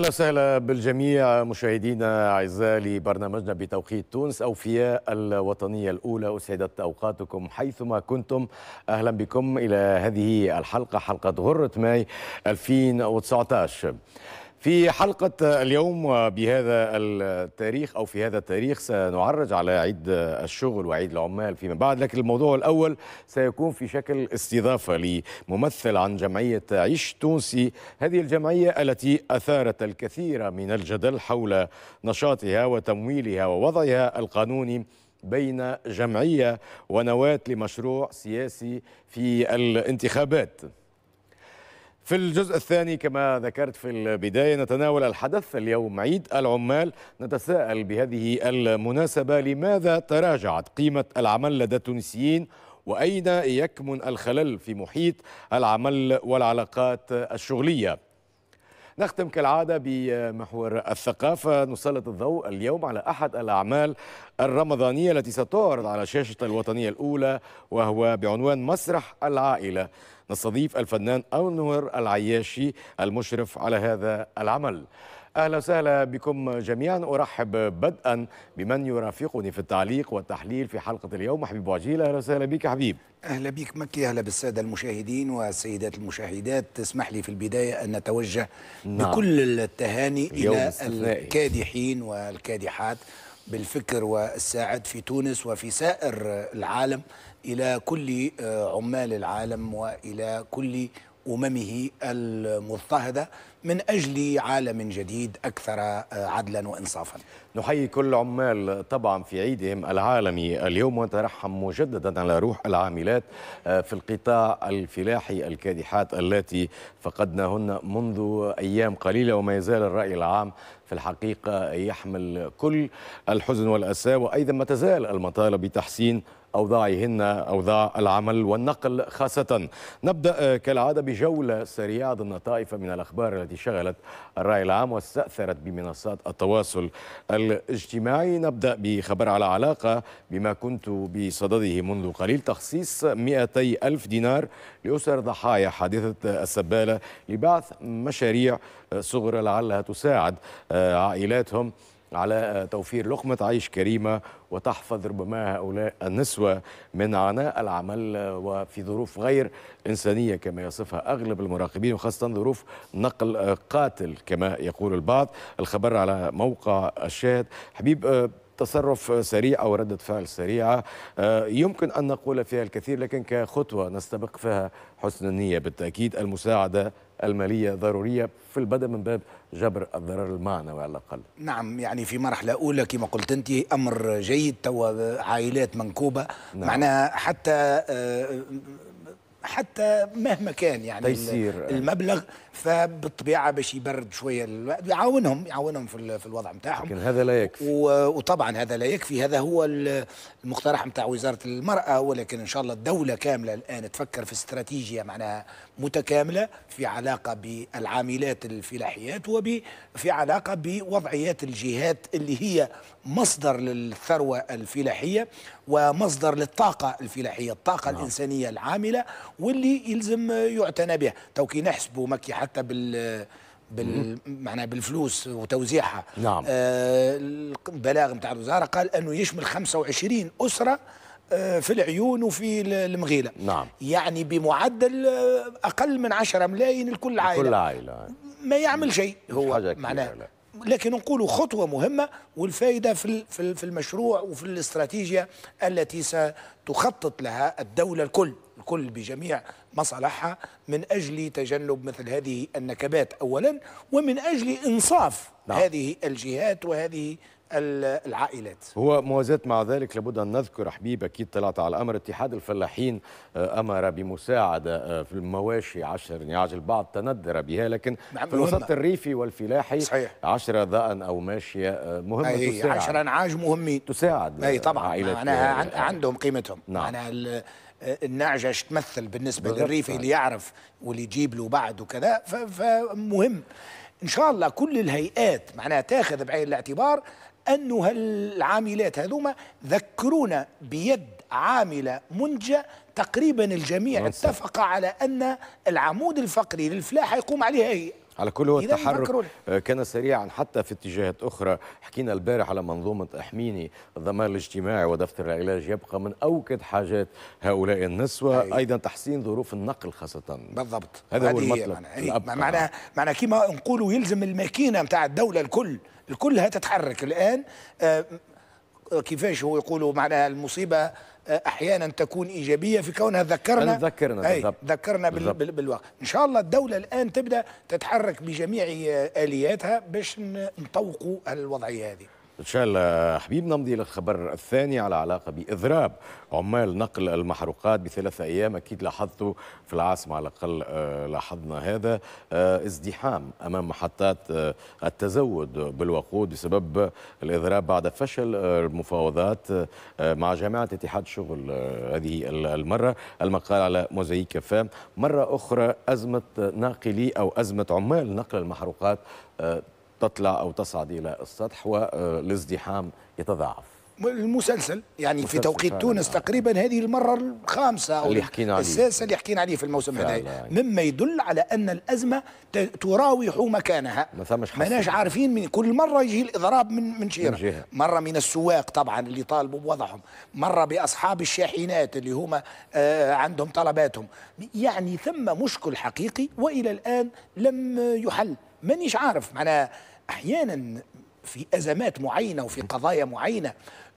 اهلا وسهلا بالجميع مشاهدينا اعزائي لبرنامجنا بتوقيت تونس اوفياء الوطنيه الاولى اسعدت اوقاتكم حيثما كنتم اهلا بكم الى هذه الحلقه حلقه غره ماي 2019 في حلقة اليوم بهذا التاريخ أو في هذا التاريخ سنعرج على عيد الشغل وعيد العمال فيما بعد لكن الموضوع الأول سيكون في شكل استضافة لممثل عن جمعية عيش تونسي هذه الجمعية التي أثارت الكثير من الجدل حول نشاطها وتمويلها ووضعها القانوني بين جمعية ونواة لمشروع سياسي في الانتخابات في الجزء الثاني كما ذكرت في البداية نتناول الحدث اليوم عيد العمال نتساءل بهذه المناسبة لماذا تراجعت قيمة العمل لدى التونسيين وأين يكمن الخلل في محيط العمل والعلاقات الشغلية نختم كالعادة بمحور الثقافة نسلط الضوء اليوم على أحد الأعمال الرمضانية التي ستعرض على شاشة الوطنية الأولى وهو بعنوان مسرح العائلة نستضيف الفنان أنور العياشي المشرف على هذا العمل أهلا وسهلا بكم جميعا أرحب بدءا بمن يرافقني في التعليق والتحليل في حلقة اليوم حبيب وعجيل أهلا وسهلا بك حبيب أهلا بك مكي أهلا بالسادة المشاهدين والسيدات المشاهدات تسمح لي في البداية أن نتوجه نعم. بكل التهاني إلى استثنائي. الكادحين والكادحات بالفكر والساعد في تونس وفي سائر العالم إلى كل آه، عمال العالم وإلى كل أممه المضطهدة من أجل عالم جديد أكثر آه، عدلا وإنصافا نحيي كل عمال طبعا في عيدهم العالمي اليوم ونترحم مجددا على روح العاملات آه، في القطاع الفلاحي الكادحات التي فقدناهن منذ أيام قليلة وما يزال الرأي العام في الحقيقة يحمل كل الحزن والأسى وأيضا ما تزال المطالب بتحسين أوضاعهن أوضاع العمل والنقل خاصة نبدأ كالعادة بجولة سريعة ضمن طائفة من الأخبار التي شغلت الرأي العام واستأثرت بمنصات التواصل الاجتماعي نبدأ بخبر على علاقة بما كنت بصدده منذ قليل تخصيص 200 ألف دينار لأسر ضحايا حادثة السبالة لبعث مشاريع صغرى لعلها تساعد عائلاتهم على توفير لقمة عيش كريمة وتحفظ ربما هؤلاء النسوة من عناء العمل وفي ظروف غير إنسانية كما يصفها أغلب المراقبين وخاصة ظروف نقل قاتل كما يقول البعض الخبر على موقع الشاهد حبيب آه، تصرف سريع او رده فعل سريعه آه، يمكن ان نقول فيها الكثير لكن كخطوه نستبق فيها حسن النيه بالتاكيد المساعده المالية ضرورية في البدء من باب جبر الضرر المعنوي على الأقل نعم يعني في مرحلة أولى كما قلت أنت أمر جيد توا عائلات منكوبة نعم. معناها حتى آه، حتى مهما كان يعني تيسير المبلغ فبالطبيعه باش يبرد شويه الوقت يعاونهم يعاونهم في, في الوضع نتاعهم لكن هذا لا يكفي وطبعا هذا لا يكفي هذا هو المقترح نتاع وزاره المراه ولكن ان شاء الله الدوله كامله الان تفكر في استراتيجيه معناها متكامله في علاقه بالعاملات الفلاحيات وفي علاقه بوضعيات الجهات اللي هي مصدر للثروه الفلاحيه ومصدر للطاقه الفلاحيه الطاقه نعم. الانسانيه العامله واللي يلزم يعتنى بها تو كي نحسبوا مكي حتى حتى بال بال معناها بالفلوس وتوزيعها نعم آه البلاغ نتاع الوزاره قال انه يشمل 25 اسره آه، في العيون وفي المغيلة نعم يعني بمعدل آه، أقل من 10 ملايين لكل عائلة كل عائلة ما يعمل شيء هو معناه لكن نقول خطوة مهمة والفائدة في في المشروع وفي الاستراتيجية التي ستخطط لها الدولة الكل الكل بجميع مصالحها من أجل تجنب مثل هذه النكبات أولا ومن أجل إنصاف نعم. هذه الجهات وهذه العائلات هو موازاة مع ذلك لابد أن نذكر حبيب أكيد طلعت على الأمر اتحاد الفلاحين آه، أمر بمساعدة آه، في المواشي عشر نعاج البعض تندر بها لكن نعم، في الوسط الريفي والفلاحي صحيح. عشرة ضأن أو ماشية آه، مهمة أي تساعد عشرة نعاج مهمين تساعد أي طبعا معناها عندهم قيمتهم نعم. معناها آه، النعجه تمثل بالنسبه للريفي اللي يعرف واللي يجيب له بعد وكذا فمهم ان شاء الله كل الهيئات معناها تاخذ بعين الاعتبار انه هالعاملات هذوما ذكرونا بيد عامله منتجه تقريبا الجميع اتفق على ان العمود الفقري للفلاحه يقوم عليها هي على كل هو التحرك آه، كان سريعا حتى في اتجاهات أخرى حكينا البارح على منظومة أحميني الضمان الاجتماعي ودفتر العلاج يبقى من أوكد حاجات هؤلاء النسوة أي. أيضا تحسين ظروف النقل خاصة بالضبط هذا هو المطلب إيه، معناها معناها كما نقولوا يلزم الماكينة نتاع الدولة الكل الكل هتتحرك الآن آه كيفاش هو يقولوا معناها المصيبه احيانا تكون ايجابيه في كونها ذكرنا ذكرنا ذكرنا بال بالواقع ان شاء الله الدوله الان تبدا تتحرك بجميع الياتها باش نطوقوا الوضعيه هذه ان شاء الله حبيب نمضي للخبر الثاني على علاقة بإضراب عمال نقل المحروقات بثلاثة أيام أكيد لاحظتوا في العاصمة على الأقل آه، لاحظنا هذا آه، ازدحام أمام محطات آه، التزود بالوقود بسبب الإضراب بعد فشل المفاوضات مع جامعة اتحاد الشغل هذه المرة المقال على موزايك فام مرة أخرى أزمة ناقلي أو أزمة عمال نقل المحروقات تطلع أو تصعد إلى السطح والازدحام آه، يتضاعف المسلسل يعني في توقيت تونس تقريبا هذه المره الخامسه او اللي حكينا عليه السادسه اللي حكينا عليه في الموسم هذا مما يدل على ان الازمه تراوح مكانها ما ثمش ماناش عارفين من كل مره يجي الاضراب من من شيره من جهة. مره من السواق طبعا اللي طالبوا بوضعهم مره باصحاب الشاحنات اللي هما آه عندهم طلباتهم يعني ثم مشكل حقيقي والى الان لم يحل مانيش عارف معناها احيانا في ازمات معينه وفي قضايا معينه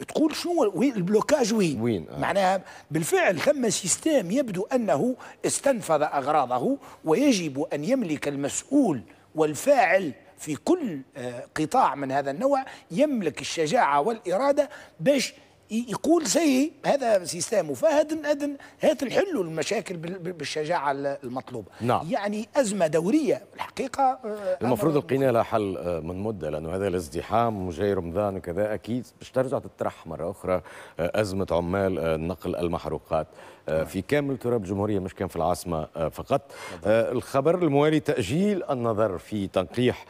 تقول شنو وين البلوكاج وين, وين آه. معناها بالفعل ثم سيستم يبدو انه استنفذ اغراضه ويجب ان يملك المسؤول والفاعل في كل آه، قطاع من هذا النوع يملك الشجاعه والاراده باش يقول زي هذا سيستم فهد أدن هات نحلوا المشاكل بالشجاعة المطلوبة نعم. يعني أزمة دورية الحقيقة آه، المفروض القينا لها حل آه، من مدة لأنه هذا الازدحام وجاي رمضان وكذا أكيد باش ترجع تطرح مرة أخرى آه، أزمة عمال نقل المحروقات آه، في كامل تراب الجمهورية مش كان في العاصمة آه، فقط آه، الخبر الموالي تأجيل النظر في تنقيح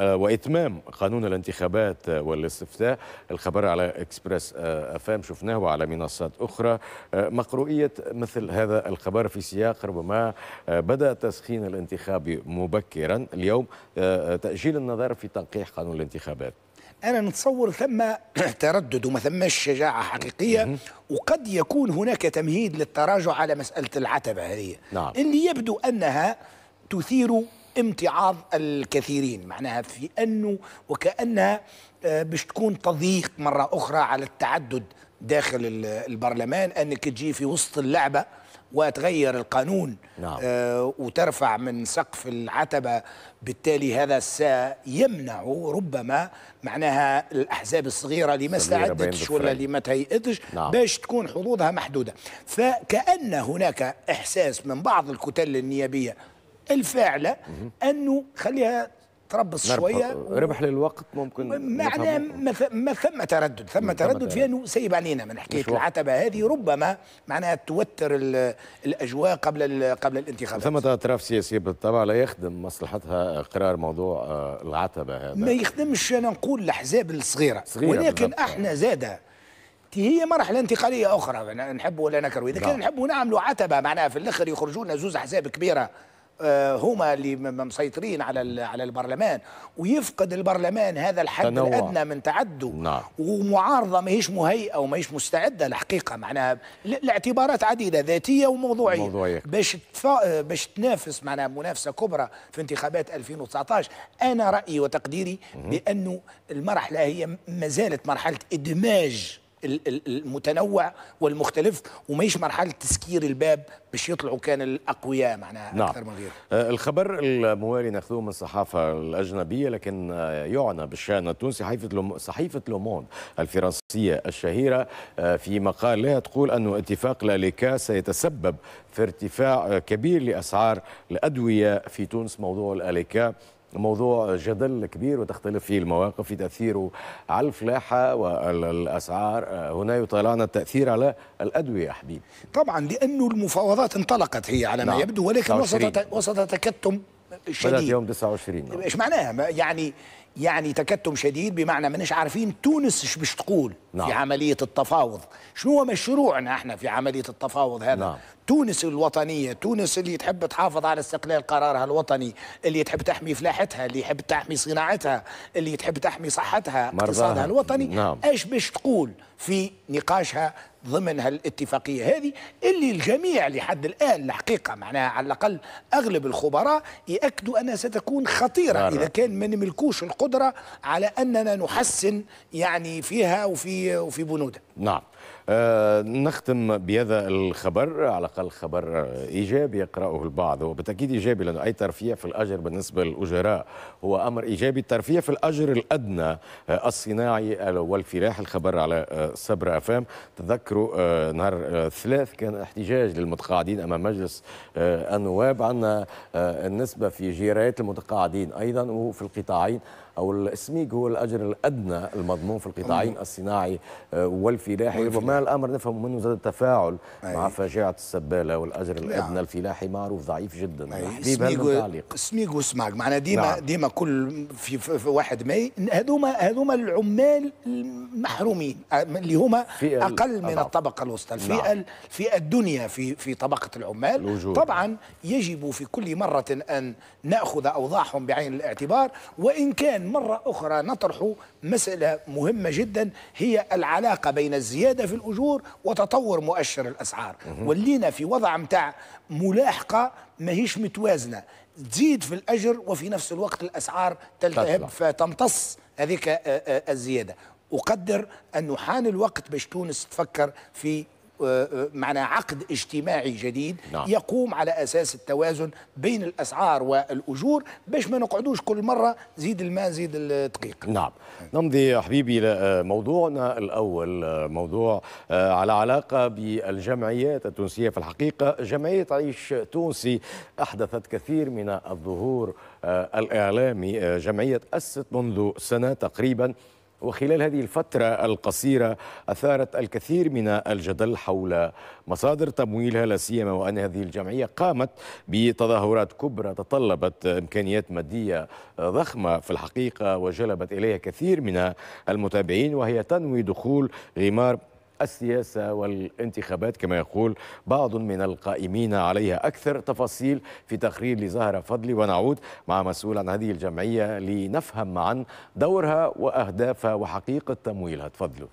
وإتمام قانون الانتخابات والاستفتاء الخبر على إكسبرس أفام شفناه وعلى منصات أخرى مقروئية مثل هذا الخبر في سياق ربما بدأ تسخين الانتخاب مبكرا اليوم تأجيل النظر في تنقيح قانون الانتخابات انا نتصور ثم تردد وما ثماش شجاعه حقيقيه وقد يكون هناك تمهيد للتراجع على مساله العتبه هذه نعم. اللي يبدو انها تثير امتعاض الكثيرين معناها في انه وكانها آه، باش تكون تضييق مره اخرى على التعدد داخل البرلمان انك تجي في وسط اللعبه وتغير القانون نعم. آه وترفع من سقف العتبة بالتالي هذا سيمنع ربما معناها الأحزاب الصغيرة اللي ما استعدتش ولا اللي ما تهيئتش نعم. باش تكون حظوظها محدودة فكأن هناك إحساس من بعض الكتل النيابية الفاعلة أنه خليها تربص شويه ربح للوقت ممكن معناه ما, ما ثم تردد ثم تردد في انه سيب علينا من حكايه العتبه هذه ربما معناها توتر الاجواء قبل قبل الانتخابات ثم اطراف سياسيه بالطبع لا يخدم مصلحتها قرار موضوع آه، العتبه هذا ما يخدمش انا نقول الاحزاب الصغيره ولكن احنا زاده هي مرحلة انتقالية أخرى نحب ولا نكره إذا كان نعم. نحب نعملوا عتبة معناها في الآخر يخرجوا لنا زوز أحزاب كبيرة آه، هما اللي مسيطرين على على البرلمان ويفقد البرلمان هذا الحد تنوع. الادنى من تعده نعم. ومعارضه ماهيش مهيئه وماهيش مستعده الحقيقه معناها لاعتبارات عديده ذاتيه وموضوعيه موضوعية. باش تفا... آه، باش تنافس معناها منافسه كبرى في انتخابات 2019 انا رايي وتقديري بانه المرحله هي ما زالت مرحله ادماج المتنوع والمختلف وماهيش مرحله تسكير الباب باش يطلعوا كان الاقوياء معناها نعم. اكثر من غيره. آه، الخبر الموالي ناخذوه من الصحافه الاجنبيه لكن آه، يعنى بالشان التونسي صحيفه صحيفه لوموند الفرنسيه الشهيره آه، في مقال لها تقول انه اتفاق لاليكا سيتسبب في ارتفاع كبير لاسعار الادويه في تونس موضوع الاليكا موضوع جدل كبير وتختلف فيه المواقف في تأثيره على الفلاحة والأسعار هنا يطالعنا التأثير على الأدوية حبيب طبعا لأنه المفاوضات انطلقت هي على ما نعم. يبدو ولكن وسط وسط تكتم شديد بدأت يوم 29 نعم. ايش معناها يعني يعني تكتم شديد بمعنى ماناش عارفين تونس ايش باش تقول نعم. في عمليه التفاوض شنو هو مشروعنا احنا في عمليه التفاوض هذا نعم. تونس الوطنية تونس اللي تحب تحافظ على استقلال قرارها الوطني اللي تحب تحمي فلاحتها اللي تحب تحمي صناعتها اللي تحب تحمي صحتها اقتصادها الوطني نعم. ايش باش تقول في نقاشها ضمن هالاتفاقية هذه اللي الجميع لحد الآن الحقيقة معناها على الأقل أغلب الخبراء يأكدوا أنها ستكون خطيرة نعم. إذا كان ما نملكوش القدرة على أننا نحسن يعني فيها وفي وفي بنودها نعم آه، نختم بهذا الخبر على الأقل خبر إيجابي يقرأه البعض وبالتأكيد إيجابي لأنه أي ترفيع في الأجر بالنسبة للأجراء هو أمر إيجابي الترفيع في الأجر الأدنى آه، الصناعي والفلاح الخبر على آه، صبر أفام تذكروا نهار ثلاث كان احتجاج للمتقاعدين أمام مجلس النواب عندنا النسبة في جيرات المتقاعدين أيضا وفي القطاعين أو السميك هو الأجر الأدنى المضمون في القطاعين أمم. الصناعي آه، والفلاحي ربما الأمر نفهم منه زاد التفاعل أي. مع فاجعة السبالة والأجر نعم. الأدنى الفلاحي معروف ضعيف جدا سميك سميك وسمعك معنا ديما نعم. ديما كل في, في واحد ماي هذوما هذوما العمال المحرومين آه، اللي هما أقل من الطبقة الوسطى الفئة نعم. الفئة الدنيا في في طبقة العمال الوجود. طبعا يجب في كل مرة أن نأخذ أوضاعهم بعين الاعتبار وإن كان الآن مرة أخرى نطرح مسألة مهمة جدا هي العلاقة بين الزيادة في الأجور وتطور مؤشر الأسعار ولينا في وضع متاع ملاحقة ما هيش متوازنة تزيد في الأجر وفي نفس الوقت الأسعار تلتهب فتمتص هذيك آه، آه، آه، الزيادة أقدر أنه حان الوقت باش تونس تفكر في معنا عقد اجتماعي جديد نعم. يقوم على اساس التوازن بين الاسعار والاجور باش ما نقعدوش كل مره زيد الماء زيد الدقيق نعم نمضي يا حبيبي لموضوعنا آه، الاول آه، موضوع آه، على علاقه بالجمعيات التونسيه في الحقيقه جمعيه عيش تونسي احدثت كثير من الظهور الاعلامي جمعيه اسست منذ سنه تقريبا وخلال هذه الفترة القصيرة أثارت الكثير من الجدل حول مصادر تمويلها لا سيما وأن هذه الجمعية قامت بتظاهرات كبرى تطلبت إمكانيات مادية ضخمة في الحقيقة وجلبت إليها كثير من المتابعين وهي تنوي دخول غمار السياسة والانتخابات كما يقول بعض من القائمين عليها أكثر تفاصيل في تقرير لزهرة فضلي ونعود مع مسؤول عن هذه الجمعية لنفهم معا دورها وأهدافها وحقيقة تمويلها تفضلوا